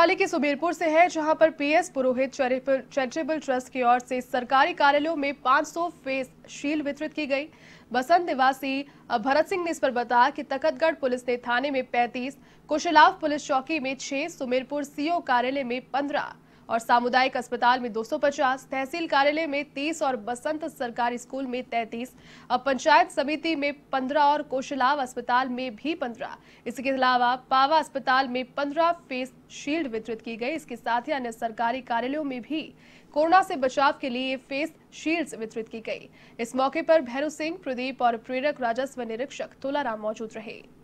पाली के सुबेरपुर से है जहां पर पीएस पुरोहित चैरिटेबल ट्रस्ट की ओर से सरकारी कार्यालयों में 500 फेस शील्ड वितरित की गई बसंत निवासी भरत सिंह ने इस पर बताया कि तखतगढ़ पुलिस ने थाने में 35, कुशलाव पुलिस चौकी में 6, सुमेरपुर सीओ कार्यालय में और सामुदायिक अस्पताल में 250, तहसील कार्यालय में 30 और बसंत सरकारी स्कूल में 33, अब पंचायत समिति में 15 और कोशलाव अस्पताल में भी 15। इसके अलावा पावा अस्पताल में 15 फेस शील्ड वितरित की गई इसके साथ ही अन्य सरकारी कार्यालयों में भी कोरोना से बचाव के लिए फेस शील्ड वितरित की गई इस मौके पर भैरू सिंह प्रदीप और प्रेरक राजस्व निरीक्षक तोलाराम मौजूद रहे